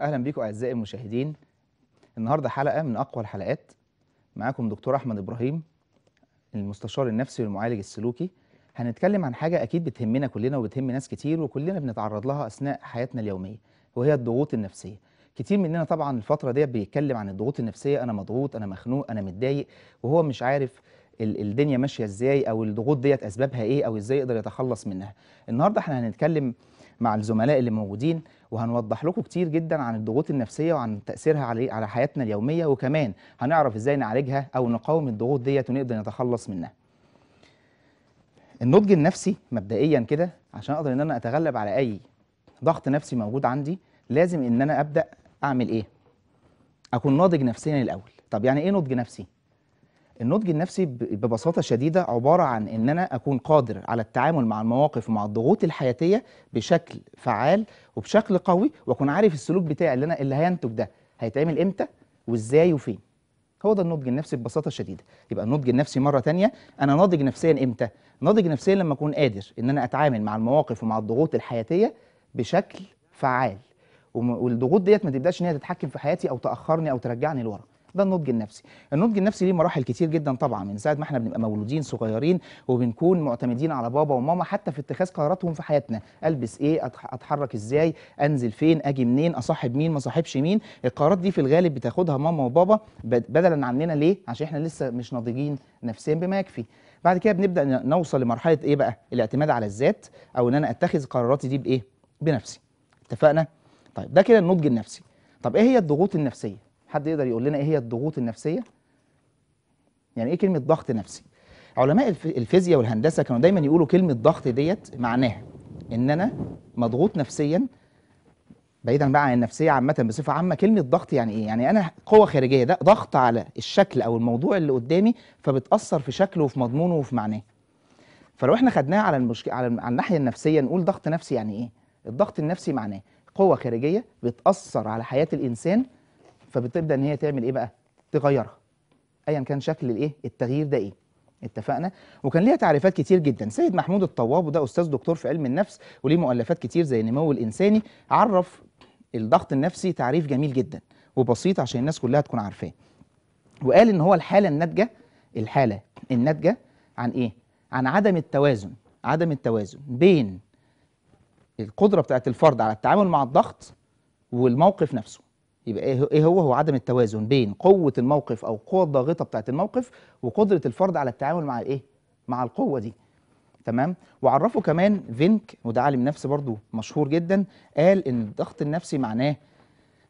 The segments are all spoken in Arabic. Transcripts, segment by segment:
اهلا بيكم اعزائي المشاهدين النهارده حلقه من اقوى الحلقات معاكم دكتور احمد ابراهيم المستشار النفسي والمعالج السلوكي هنتكلم عن حاجه اكيد بتهمنا كلنا وبتهم ناس كتير وكلنا بنتعرض لها اثناء حياتنا اليوميه وهي الضغوط النفسيه كتير مننا طبعا الفتره دي بيتكلم عن الضغوط النفسيه انا مضغوط انا مخنوق انا متضايق وهو مش عارف الدنيا ماشيه ازاي او الضغوط ديت اسبابها ايه او ازاي يقدر يتخلص منها النهارده احنا هنتكلم مع الزملاء اللي موجودين وهنوضح لكم كتير جدا عن الضغوط النفسيه وعن تاثيرها على على حياتنا اليوميه وكمان هنعرف ازاي نعالجها او نقاوم الضغوط ديت ونقدر نتخلص منها النضج النفسي مبدئيا كده عشان اقدر ان انا اتغلب على اي ضغط نفسي موجود عندي لازم ان انا ابدا اعمل ايه اكون ناضج نفسيا الاول طب يعني ايه نضج نفسي النضج النفسي ببساطه شديده عباره عن ان انا اكون قادر على التعامل مع المواقف ومع الضغوط الحياتيه بشكل فعال وبشكل قوي واكون عارف السلوك بتاعي اللي انا اللي هينتج ده هيتعمل امتى وازاي وفين هو ده النضج النفسي ببساطه شديده يبقى النضج النفسي مره تانية انا ناضج نفسيا امتى ناضج نفسيا لما اكون قادر ان انا اتعامل مع المواقف ومع الضغوط الحياتيه بشكل فعال والضغوط ديت ما تبداش ان هي تتحكم في حياتي او تاخرني او ترجعني لورا ده النضج النفسي النضج النفسي ليه مراحل كتير جدا طبعا من ساعه ما احنا بنبقى مولودين صغيرين وبنكون معتمدين على بابا وماما حتى في اتخاذ قراراتهم في حياتنا البس ايه اتحرك ازاي انزل فين اجي منين اصاحب مين ما اصاحبش مين القرارات دي في الغالب بتاخدها ماما وبابا بدلا عننا ليه عشان احنا لسه مش ناضجين نفسيا بما يكفي بعد كده بنبدا نوصل لمرحله ايه بقى الاعتماد على الذات او ان انا اتخذ قراراتي دي بايه بنفسي اتفقنا طيب ده كده النضج النفسي طب ايه هي الضغوط النفسيه حد يقدر يقول لنا ايه هي الضغوط النفسيه يعني ايه كلمه ضغط نفسي علماء الفيزياء والهندسه كانوا دايما يقولوا كلمه ضغط ديت معناها ان انا مضغوط نفسيا بعيدا بقى عن النفسيه عامه بصفه عامه كلمه ضغط يعني ايه يعني انا قوه خارجيه ده ضغط على الشكل او الموضوع اللي قدامي فبتاثر في شكله وفي مضمونه وفي معناه فلو احنا خدناها على المشكله على, على الناحيه النفسيه نقول ضغط نفسي يعني ايه الضغط النفسي معناه قوه خارجيه بتاثر على حياه الانسان فبتبدا ان هي تعمل ايه بقى تغيرها ايا كان شكل الايه التغيير ده ايه اتفقنا وكان ليها تعريفات كتير جدا سيد محمود الطواب وده استاذ دكتور في علم النفس وليه مؤلفات كتير زي النمو الانساني عرف الضغط النفسي تعريف جميل جدا وبسيط عشان الناس كلها تكون عارفاه وقال ان هو الحاله الناتجه الحاله الناتجه عن ايه عن عدم التوازن عدم التوازن بين القدره بتاعت الفرد على التعامل مع الضغط والموقف نفسه يبقى إيه, ايه هو هو عدم التوازن بين قوه الموقف او القوه الضاغطه بتاعه الموقف وقدره الفرد على التعامل مع الايه مع القوه دي تمام وعرفوا كمان فينك وده عالم نفس برضو مشهور جدا قال ان الضغط النفسي معناه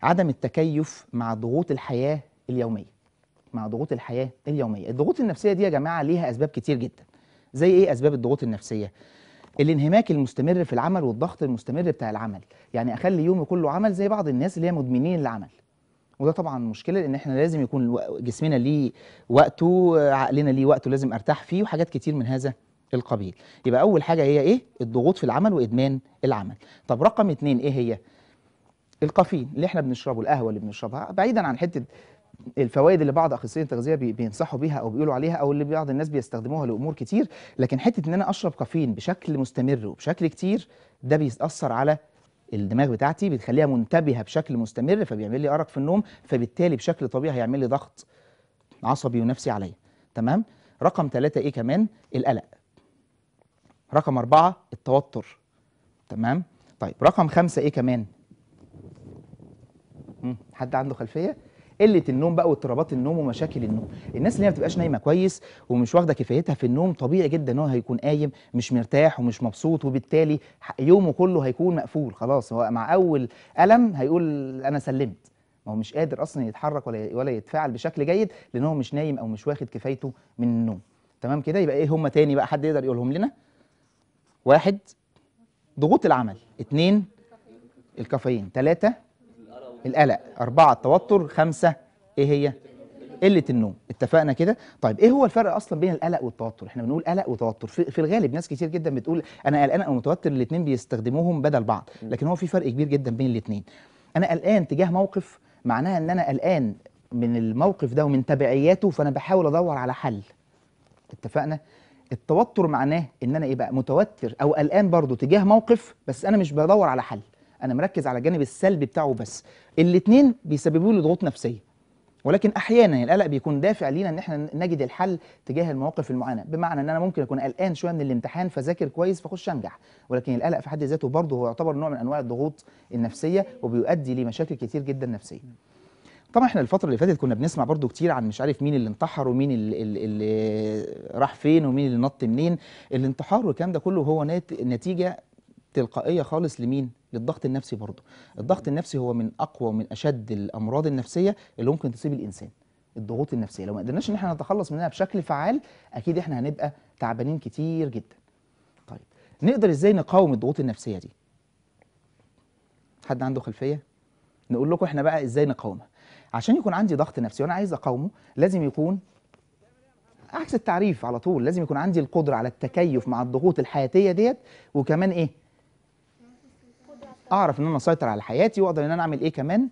عدم التكيف مع ضغوط الحياه اليوميه مع ضغوط الحياه اليوميه الضغوط النفسيه دي يا جماعه ليها اسباب كتير جدا زي ايه اسباب الضغوط النفسيه الانهماك المستمر في العمل والضغط المستمر بتاع العمل يعني اخلي يومي كله عمل زي بعض الناس اللي هي مدمنين العمل وده طبعا مشكله لان احنا لازم يكون جسمنا ليه وقته عقلنا ليه وقته لازم ارتاح فيه وحاجات كتير من هذا القبيل يبقى اول حاجه هي ايه الضغوط في العمل وادمان العمل طب رقم اتنين ايه هي الكافيين اللي احنا بنشربه القهوه اللي بنشربها بعيدا عن حته الفوائد اللي بعض اخصائيين التغذيه بينصحوا بيها او بيقولوا عليها او اللي بعض الناس بيستخدموها لامور كتير لكن حته ان انا اشرب كافيين بشكل مستمر وبشكل كتير ده بيأثر على الدماغ بتاعتي بتخليها منتبهه بشكل مستمر فبيعمل لي ارق في النوم فبالتالي بشكل طبيعي هيعمل لي ضغط عصبي ونفسي عليا تمام رقم ثلاثة ايه كمان القلق رقم أربعة التوتر تمام طيب رقم خمسة ايه كمان حد عنده خلفيه قله النوم بقى واضطرابات النوم ومشاكل النوم الناس اللي هي ما بتبقاش نايمه كويس ومش واخده كفايتها في النوم طبيعي جدا ان هو هيكون قايم مش مرتاح ومش مبسوط وبالتالي يومه كله هيكون مقفول خلاص هو مع اول الم هيقول انا سلمت ما هو مش قادر اصلا يتحرك ولا ولا يتفاعل بشكل جيد لان هو مش نايم او مش واخد كفايته من النوم تمام كده يبقى ايه هم تاني بقى حد يقدر يقولهم لنا واحد ضغوط العمل اتنين الكافيين تلاتة القلق أربعة التوتر خمسة إيه هي؟ قلة النوم اتفقنا كده طيب ايه هو الفرق اصلا بين القلق والتوتر احنا بنقول قلق وتوتر في, في الغالب ناس كتير جدا بتقول انا قلقان او متوتر الاتنين بيستخدموهم بدل بعض لكن هو في فرق كبير جدا بين الاتنين. انا قلقان تجاه موقف معناها ان انا قلقان من الموقف ده ومن تبعياته فانا بحاول ادور على حل اتفقنا التوتر معناه ان انا ايه بقى متوتر او قلقان برضه تجاه موقف بس انا مش بدور على حل انا مركز على الجانب السلبي بتاعه بس الاثنين بيسببوا لي ضغوط نفسيه ولكن احيانا القلق بيكون دافع لينا ان احنا نجد الحل تجاه المواقف المعاناه بمعنى ان انا ممكن اكون قلقان شويه من الامتحان فذاكر كويس فاخش انجح ولكن القلق في حد ذاته برضه هو يعتبر نوع من انواع الضغوط النفسيه وبيؤدي لمشاكل كتير جدا نفسيه طبعا احنا الفتره اللي فاتت كنا بنسمع برضو كتير عن مش عارف مين اللي انتحر ومين اللي, اللي راح فين ومين اللي نط منين الانتحار والكلام ده كله هو نتيجه تلقائيه خالص لمين للضغط النفسي برضه الضغط النفسي هو من اقوى ومن اشد الامراض النفسيه اللي ممكن تصيب الانسان الضغوط النفسيه لو ما قدرناش ان احنا نتخلص منها بشكل فعال اكيد احنا هنبقى تعبانين كتير جدا طيب نقدر ازاي نقاوم الضغوط النفسيه دي حد عنده خلفيه نقول لكم احنا بقى ازاي نقاومها عشان يكون عندي ضغط نفسي وانا عايز اقاومه لازم يكون عكس التعريف على طول لازم يكون عندي القدره على التكيف مع الضغوط الحياتيه ديت وكمان ايه اعرف ان انا اسيطر على حياتي واقدر ان انا اعمل ايه كمان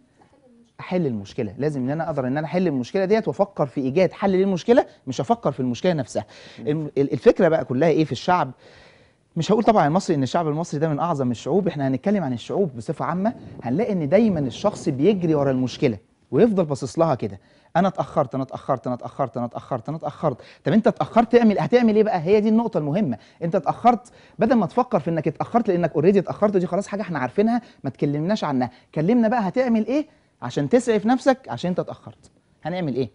احل المشكله لازم ان انا اقدر ان انا احل المشكله ديت وافكر في ايجاد حل للمشكله مش افكر في المشكله نفسها الفكره بقى كلها ايه في الشعب مش هقول طبعا المصري ان الشعب المصري ده من اعظم الشعوب احنا هنتكلم عن الشعوب بصفه عامه هنلاقي ان دايما الشخص بيجري ورا المشكله ويفضل باصص لها كده انا اتاخرت انا اتاخرت انا اتاخرت انا اتاخرت انا اتاخرت طب انت اتاخرت تعمل هتعمل ايه بقى هي دي النقطه المهمه انت اتاخرت بدل ما تفكر في انك اتاخرت لانك اوريدي اتاخرت دي خلاص حاجه احنا عارفينها ما تكلمناش عنها كلمنا بقى هتعمل ايه عشان تسعف نفسك عشان انت اتاخرت هنعمل ايه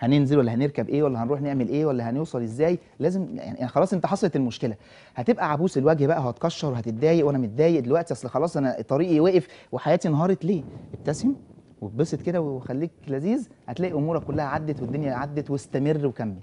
هننزل ولا هنركب ايه ولا هنروح نعمل ايه ولا هنوصل ازاي لازم يعني خلاص انت حصلت المشكله هتبقى عبوس الوجه بقى وهتكشر وهتتضايق وانا متضايق دلوقتي اصل خلاص انا طريقي وقف وحياتي انهارت ليه ابتسم واتبسط كده وخليك لذيذ هتلاقي امورك كلها عدت والدنيا عدت واستمر وكمل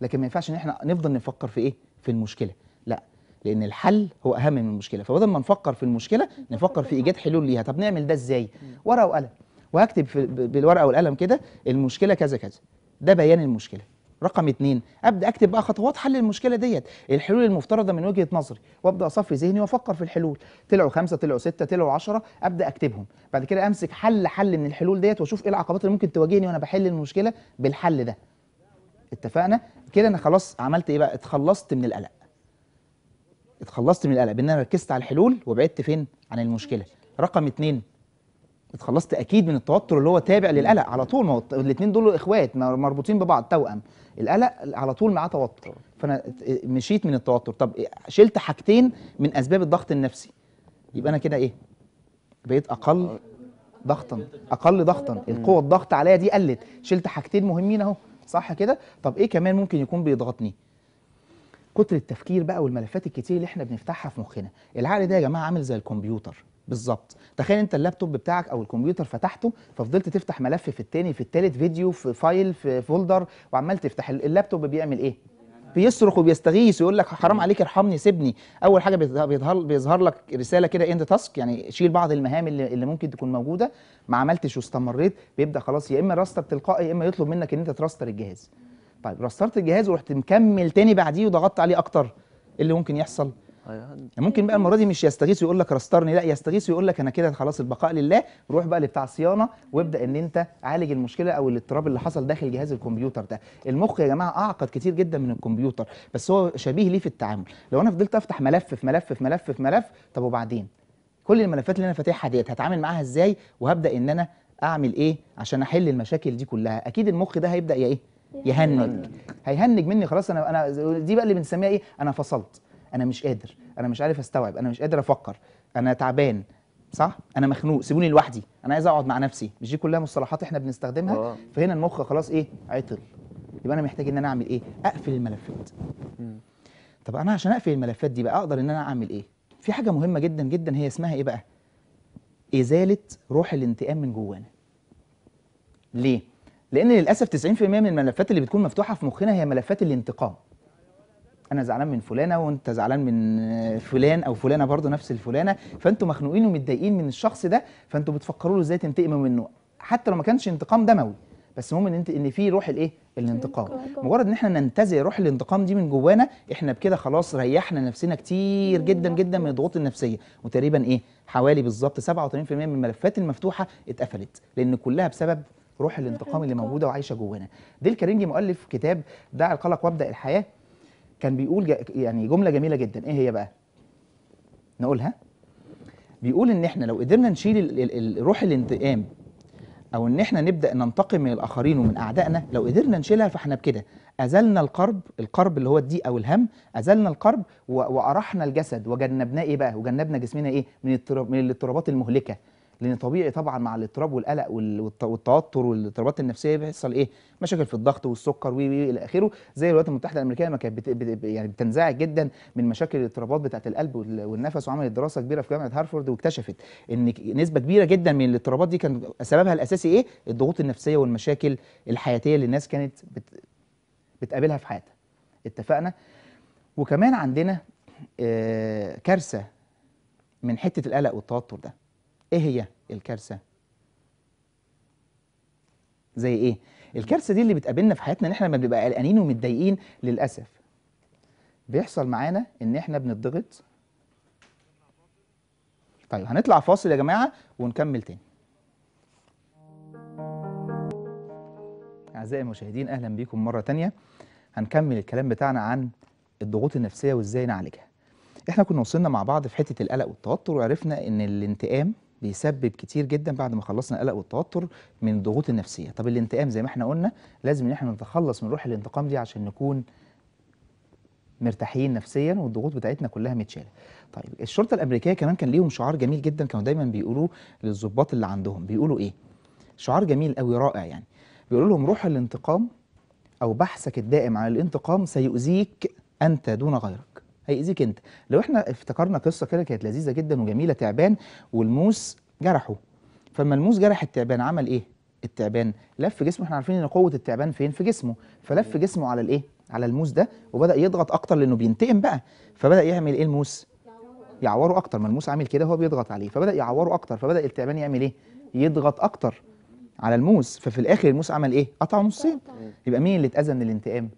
لكن ما ينفعش ان احنا نفضل نفكر في ايه في المشكله لا لان الحل هو اهم من المشكله فبدل ما نفكر في المشكله نفكر في ايجاد حلول ليها طب نعمل ده ازاي ورقه وقلم وهكتب بالورقه والقلم كده المشكله كذا كذا ده بيان المشكله رقم اتنين ابدا اكتب بقى خطوات حل المشكله ديت الحلول المفترضه من وجهه نظري وابدا اصفي ذهني وافكر في الحلول طلعوا خمسه طلعوا سته طلعوا عشرة ابدا اكتبهم بعد كده امسك حل حل من الحلول ديت واشوف ايه العقبات اللي ممكن تواجهني وانا بحل المشكله بالحل ده اتفقنا كده انا خلاص عملت ايه بقى اتخلصت من القلق اتخلصت من القلق بان انا ركزت على الحلول وبعدت فين عن المشكله رقم اتنين اتخلصت اكيد من التوتر اللي هو تابع للقلق على طول ما هو الاثنين دول اخوات مربوطين ببعض توأم القلق على طول معاه توتر فانا مشيت من التوتر طب شلت حاجتين من اسباب الضغط النفسي يبقى انا كده ايه بقيت اقل آه. ضغطا اقل ضغطا القوه الضغط عليا دي قلت شلت حاجتين مهمين اهو صح كده طب ايه كمان ممكن يكون بيضغطني كتر التفكير بقى والملفات الكتير اللي احنا بنفتحها في مخنا العقل ده يا جماعه عامل زي الكمبيوتر بالظبط تخيل انت اللابتوب بتاعك او الكمبيوتر فتحته ففضلت تفتح ملف في الثاني في الثالث فيديو في فايل في فولدر وعمال تفتح اللابتوب بيعمل ايه بيصرخ وبيستغيث ويقول لك حرام عليك ارحمني سيبني اول حاجه بيظهر بيظهر لك رساله كده اند تاسك يعني شيل بعض المهام اللي, اللي ممكن تكون موجوده ما عملتش واستمريت بيبدا خلاص يا اما راستر تلقائي يا اما يطلب منك ان انت تراستر الجهاز طيب راسترت الجهاز ورحت مكمل تاني بعديه وضغطت عليه اكتر إيه اللي ممكن يحصل يعني ممكن بقى المره دي مش يستغيث ويقول لك رسترني لا يستغيث ويقول لك انا كده خلاص البقاء لله روح بقى لبتاع صيانه وابدا ان انت عالج المشكله او الاضطراب اللي حصل داخل جهاز الكمبيوتر ده المخ يا جماعه اعقد كتير جدا من الكمبيوتر بس هو شبيه ليه في التعامل لو انا فضلت افتح ملف في ملف في ملف في ملف طب وبعدين كل الملفات اللي انا فاتحها ديت هتعامل معاها ازاي وهبدا ان انا اعمل ايه عشان احل المشاكل دي كلها اكيد المخ ده هيبدا يا ايه يهنج هيهنج مني خلاص انا انا دي بقى اللي بنسميها ايه انا فصلت انا مش قادر انا مش عارف استوعب انا مش قادر افكر انا تعبان صح انا مخنوق سيبوني لوحدي انا عايز اقعد مع نفسي مش دي كلها مصطلحات احنا بنستخدمها أوه. فهنا المخ خلاص ايه عطل يبقى انا محتاج ان انا اعمل ايه اقفل الملفات طب انا عشان اقفل الملفات دي بقى اقدر ان انا اعمل ايه في حاجه مهمه جدا جدا هي اسمها ايه بقى ازاله روح الانتقام من جوانا ليه لان للاسف 90% من الملفات اللي بتكون مفتوحه في مخنا هي ملفات الانتقام انا زعلان من فلانه وانت زعلان من فلان او فلانه برضه نفس الفلانه فانتوا مخنوقين ومتضايقين من الشخص ده فانتوا بتفكروا له ازاي تنتقموا منه حتى لو ما كانش انتقام دموي بس المهم ان انت ان في روح الايه الانتقام مجرد ان احنا ننتزع روح الانتقام دي من جوانا احنا بكده خلاص ريحنا نفسنا كتير جدا جدا من الضغوط النفسيه وتقريبا ايه حوالي بالظبط 87% من الملفات المفتوحه اتقفلت لان كلها بسبب روح الانتقام اللي موجوده وعايشه جوانا ديل كارينجي مؤلف كتاب دع القلق وابدا الحياه كان بيقول يعني جملة جميلة جدا ايه هي بقى نقولها بيقول ان احنا لو قدرنا نشيل روح الانتقام او ان احنا نبدا ننتقم من الاخرين ومن اعدائنا لو قدرنا نشيلها فاحنا بكده ازلنا القرب القرب اللي هو الضيق او الهم ازلنا القرب وارحنا الجسد وجنبناه ايه بقى وجنبنا جسمنا ايه من من الاضطرابات المهلكه لان طبيعي طبعا مع الاضطراب والقلق والتوتر والاضطرابات النفسيه بيحصل ايه مشاكل في الضغط والسكر و الى اخره زي الولايات المتحده الامريكيه ما كانت يعني بتنزعج جدا من مشاكل الاضطرابات بتاعه القلب والنفس وعملت دراسه كبيره في جامعه هارفارد واكتشفت ان نسبه كبيره جدا من الاضطرابات دي كان سببها الاساسي ايه الضغوط النفسيه والمشاكل الحياتيه اللي الناس كانت بت... بتقابلها في حياتها اتفقنا وكمان عندنا آه، كارثه من حته القلق والتوتر ده ايه هي الكارثه زي ايه الكارثه دي اللي بتقابلنا في حياتنا ان احنا لما بنبقى قلقانين ومتضايقين للاسف بيحصل معانا ان احنا بنضغط طيب هنطلع فاصل يا جماعه ونكمل تاني اعزائي المشاهدين اهلا بيكم مره تانية هنكمل الكلام بتاعنا عن الضغوط النفسيه وازاي نعالجها احنا كنا وصلنا مع بعض في حته القلق والتوتر وعرفنا ان الانتقام بيسبب كتير جدا بعد ما خلصنا القلق والتوتر من الضغوط النفسيه طب الانتقام زي ما احنا قلنا لازم ان احنا نتخلص من روح الانتقام دي عشان نكون مرتاحين نفسيا والضغوط بتاعتنا كلها متشاله طيب الشرطه الامريكيه كمان كان ليهم شعار جميل جدا كانوا دايما بيقولوه للضباط اللي عندهم بيقولوا ايه شعار جميل قوي رائع يعني بيقولوا لهم روح الانتقام او بحثك الدائم عن الانتقام سيؤذيك انت دون غيرك هيأذيك انت لو احنا افتكرنا قصه كده كانت لذيذه جدا وجميله تعبان والموس جرحه فلما الموس جرح التعبان عمل ايه التعبان لف جسمه احنا عارفين ان قوه التعبان فين في جسمه فلف أيوه. جسمه على الايه على الموس ده وبدا يضغط اكتر لانه بينتقم بقى فبدا يعمل ايه الموس يعوره اكتر ما الموس عامل كده هو بيضغط عليه فبدا يعوره اكتر فبدا التعبان يعمل ايه يضغط اكتر على الموس ففي الاخر الموس عمل ايه قطعه نصين أيوه. يبقى مين اللي اتاذى من الانتقام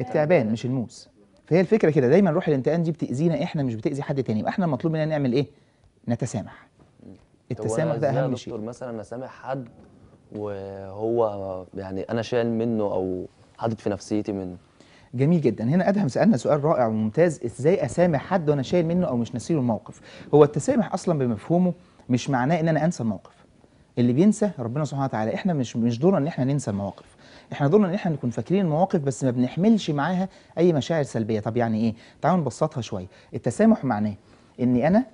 التعبان مش الموس فهي الفكره كده دايما روح الانتقام دي بتاذينا احنا مش بتاذي حد تاني يبقى احنا المطلوب مننا نعمل ايه نتسامح التسامح ده اهم شيء دكتور مثلا اسامح حد وهو يعني انا شايل منه او حاطط في نفسيتي منه جميل جدا هنا ادهم سالنا سؤال رائع وممتاز ازاي اسامح حد وانا شايل منه او مش نسيله الموقف هو التسامح اصلا بمفهومه مش معناه ان انا انسى الموقف اللي بينسى ربنا سبحانه وتعالى احنا مش مش دورنا ان احنا ننسى المواقف احنا دورنا ان احنا نكون فاكرين المواقف بس ما بنحملش معاها اي مشاعر سلبيه طب يعني ايه تعالوا نبسطها شويه التسامح معناه اني انا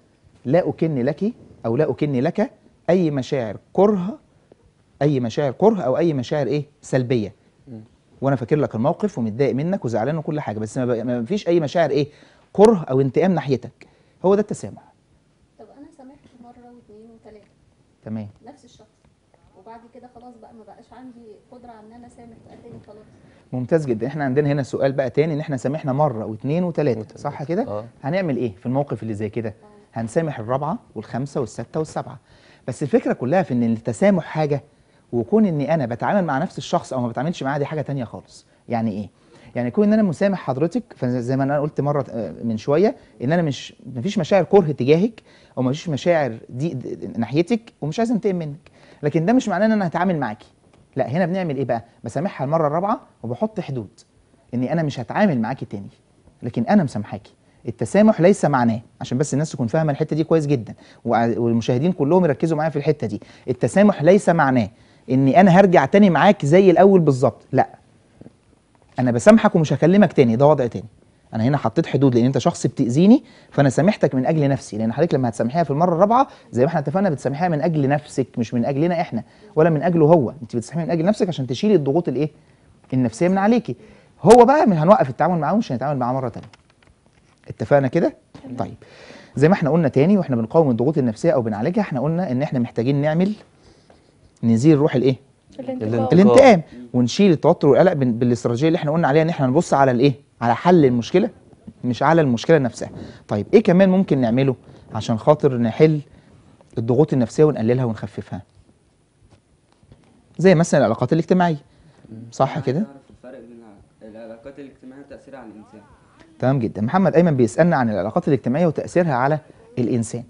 لا اكن لك او لا اكن لك اي مشاعر كره اي مشاعر كره او اي مشاعر ايه سلبيه وانا فاكر لك الموقف ومتضايق منك وزعلان وكل حاجه بس ما فيش اي مشاعر ايه كره او انتقام ناحيتك هو ده التسامح تمام نفس الشخص وبعد كده خلاص بقى ما بقاش عندي قدره ان انا سامح بقى تاني خلاص ممتاز جدا احنا عندنا هنا سؤال بقى تاني ان احنا سامحنا مره واثنين وثلاثه صح كده آه. هنعمل ايه في الموقف اللي زي كده آه. هنسامح الرابعه والخامسه والسادسه والسابعه بس الفكره كلها في ان التسامح حاجه وكون اني انا بتعامل مع نفس الشخص او ما بتعاملش معاه دي حاجه تانية خالص يعني ايه يعني كون ان انا مسامح حضرتك فزي ما انا قلت مره آه، من شويه ان انا مش مفيش مشاعر كره تجاهك او مفيش مشاعر دي, ناحيتك ومش عايز انتقم منك لكن ده مش معناه ان انا هتعامل معاكي لا هنا بنعمل ايه بقى بسامحها المره الرابعه وبحط حدود اني انا مش هتعامل معاكي تاني لكن انا مسامحاكي التسامح ليس معناه عشان بس الناس تكون فاهمه الحته دي كويس جدا والمشاهدين كلهم يركزوا معايا في الحته دي التسامح ليس معناه اني انا هرجع تاني معاك زي الاول بالظبط لا انا بسامحك ومش هكلمك تاني ده وضع تاني انا هنا حطيت حدود لان انت شخص بتاذيني فانا سامحتك من اجل نفسي لان حضرتك لما هتسامحيها في المره الرابعه زي ما احنا اتفقنا بتسامحيها من اجل نفسك مش من اجلنا احنا ولا من اجله هو انت بتسامحيه من اجل نفسك عشان تشيلي الضغوط الايه النفسيه من عليكي هو بقى من هنوقف التعامل معاه مش هنتعامل معاه مره ثانيه اتفقنا كده طيب زي ما احنا قلنا تاني واحنا بنقاوم الضغوط النفسيه او بنعالجها احنا قلنا ان احنا محتاجين نعمل نزيل روح الايه الانتقام, الانتقام. ونشيل التوتر والقلق بالاستراتيجيه اللي احنا قلنا عليها ان احنا نبص على الايه على حل المشكله مش على المشكله نفسها طيب ايه كمان ممكن نعمله عشان خاطر نحل الضغوط النفسيه ونقللها ونخففها زي مثلا العلاقات الاجتماعيه صح كده الفرق بين العلاقات الاجتماعيه وتاثيرها على الانسان تمام جدا محمد ايمن بيسالنا عن العلاقات الاجتماعيه وتاثيرها على الانسان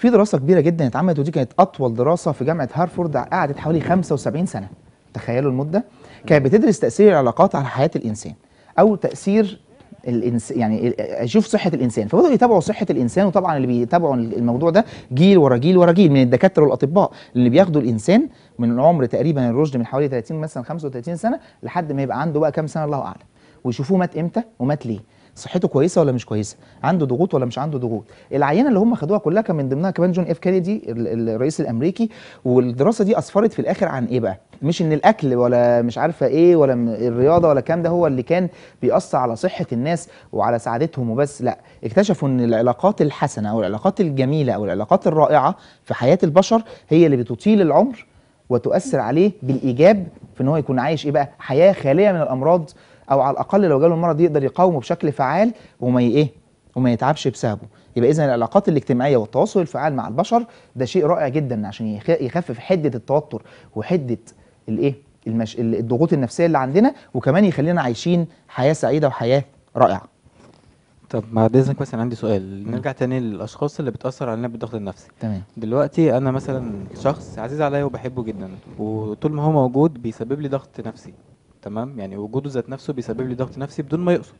في دراسه كبيره جدا اتعملت ودي كانت اطول دراسه في جامعه هارفورد قعدت حوالي 75 سنه تخيلوا المده كانت بتدرس تاثير العلاقات على حياه الانسان او تاثير الانس يعني اشوف صحه الانسان فبداوا يتابعوا صحه الانسان وطبعا اللي بيتابعوا الموضوع ده جيل ورا جيل ورا جيل من الدكاتره والاطباء اللي بياخدوا الانسان من عمر تقريبا الرشد من حوالي 30 مثلا 35 سنه لحد ما يبقى عنده بقى كام سنه الله اعلم ويشوفوه مات امتى ومات ليه صحته كويسه ولا مش كويسه عنده ضغوط ولا مش عنده ضغوط العينه اللي هم خدوها كلها كان من ضمنها كمان جون اف كينيدي الرئيس الامريكي والدراسه دي اسفرت في الاخر عن ايه بقى مش ان الاكل ولا مش عارفه ايه ولا الرياضه ولا الكلام ده هو اللي كان بيأثر على صحه الناس وعلى سعادتهم وبس لا اكتشفوا ان العلاقات الحسنه او العلاقات الجميله او العلاقات الرائعه في حياه البشر هي اللي بتطيل العمر وتؤثر عليه بالايجاب في ان هو يكون عايش ايه بقى حياه خاليه من الامراض او على الاقل لو جاله المرض يقدر يقاومه بشكل فعال وما ايه وما يتعبش بسببه يبقى اذا العلاقات الاجتماعيه والتواصل الفعال مع البشر ده شيء رائع جدا عشان يخفف حده التوتر وحده الايه المش... الضغوط النفسيه اللي عندنا وكمان يخلينا عايشين حياه سعيده وحياه رائعه طب ما اذنك مثلا عندي سؤال نرجع تاني للاشخاص اللي بتاثر علينا بالضغط النفسي تمام دلوقتي انا مثلا شخص عزيز عليا وبحبه جدا وطول ما هو موجود بيسبب لي ضغط نفسي تمام يعني وجوده ذات نفسه بيسبب لي ضغط نفسي بدون ما يقصد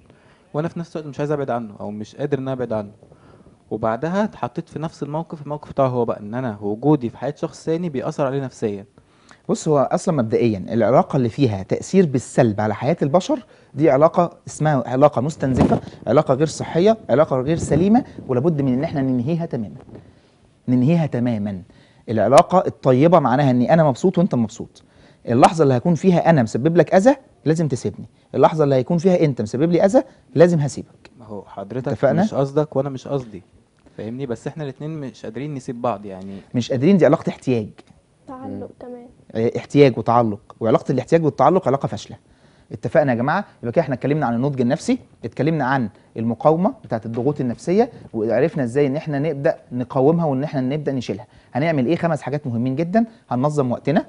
وانا في نفس الوقت مش عايز ابعد عنه او مش قادر ان انا ابعد عنه وبعدها اتحطيت في نفس الموقف الموقف بتاعه هو بقى ان انا وجودي في حياه شخص ثاني بيأثر عليه نفسيا بص هو اصلا مبدئيا العلاقه اللي فيها تاثير بالسلب على حياه البشر دي علاقه اسمها علاقه مستنزفه علاقه غير صحيه علاقه غير سليمه ولابد من ان احنا ننهيها تماما ننهيها تماما العلاقه الطيبه معناها اني انا مبسوط وانت مبسوط اللحظه اللي هكون فيها انا مسبب لك اذى لازم تسيبني اللحظه اللي هيكون فيها انت مسبب لي اذى لازم هسيبك ما هو حضرتك اتفقنا؟ مش قصدك وانا مش قصدي فاهمني بس احنا الاثنين مش قادرين نسيب بعض يعني مش قادرين دي علاقه احتياج تعلق تمام اه، احتياج وتعلق وعلاقه الاحتياج والتعلق علاقه فاشله اتفقنا يا جماعه يبقى كده احنا اتكلمنا عن النضج النفسي اتكلمنا عن المقاومه بتاعه الضغوط النفسيه وعرفنا ازاي ان احنا نبدا نقاومها وان احنا نبدا نشيلها هنعمل ايه خمس حاجات مهمين جدا هننظم وقتنا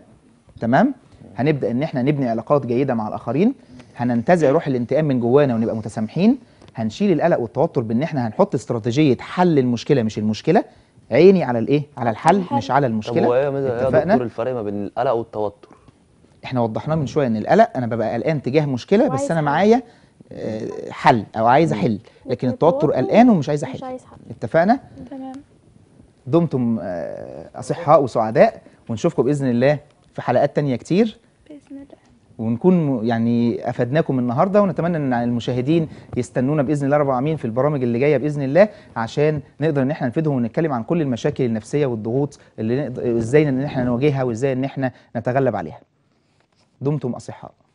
تمام هنبدا ان احنا نبني علاقات جيده مع الاخرين هننتزع روح الانتقام من جوانا ونبقى متسامحين هنشيل القلق والتوتر بان احنا هنحط استراتيجيه حل المشكله مش المشكله عيني على الايه على الحل مش على المشكله طب هو ايه يا دكتور الفرق ما بين القلق والتوتر احنا وضحناه من شويه ان القلق انا ببقى قلقان تجاه مشكله بس انا معايا آه، حل او عايز احل لكن التوتر قلقان ومش عايز احل اتفقنا تمام دمتم آه، اصحاء وسعداء ونشوفكم باذن الله في حلقات تانية كتير باذن الله ونكون يعني افدناكم النهارده ونتمنى ان المشاهدين يستنونا باذن الله رب العالمين في البرامج اللي جايه باذن الله عشان نقدر ان احنا نفيدهم ونتكلم عن كل المشاكل النفسيه والضغوط اللي نقدر ازاي ان احنا نواجهها وازاي ان احنا نتغلب عليها دمتم اصحاء